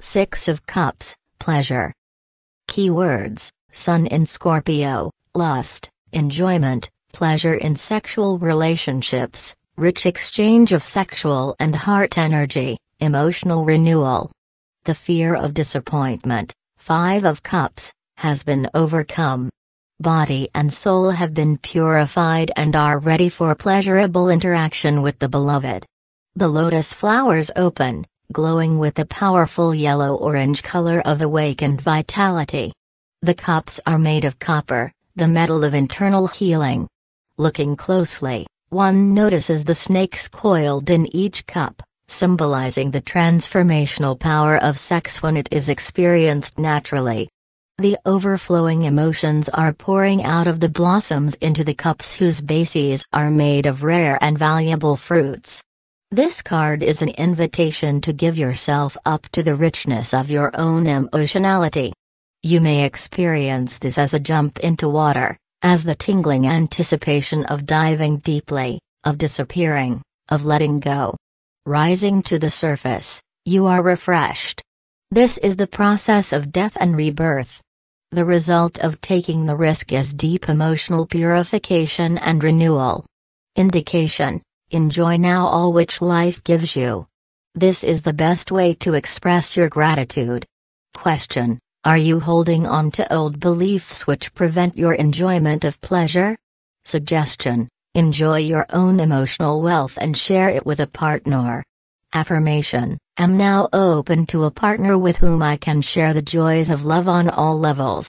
Six of Cups, Pleasure. Keywords Sun in Scorpio, Lust, Enjoyment, Pleasure in sexual relationships, Rich exchange of sexual and heart energy, Emotional renewal. The fear of disappointment, Five of Cups, has been overcome. Body and soul have been purified and are ready for pleasurable interaction with the beloved. The lotus flowers open, glowing with the powerful yellow-orange color of awakened vitality. The cups are made of copper, the metal of internal healing. Looking closely, one notices the snakes coiled in each cup, symbolizing the transformational power of sex when it is experienced naturally. The overflowing emotions are pouring out of the blossoms into the cups whose bases are made of rare and valuable fruits. This card is an invitation to give yourself up to the richness of your own emotionality. You may experience this as a jump into water, as the tingling anticipation of diving deeply, of disappearing, of letting go. Rising to the surface, you are refreshed. This is the process of death and rebirth. The result of taking the risk is deep emotional purification and renewal. Indication Enjoy now all which life gives you. This is the best way to express your gratitude. Question Are you holding on to old beliefs which prevent your enjoyment of pleasure? Suggestion Enjoy your own emotional wealth and share it with a partner. Affirmation Am now open to a partner with whom I can share the joys of love on all levels.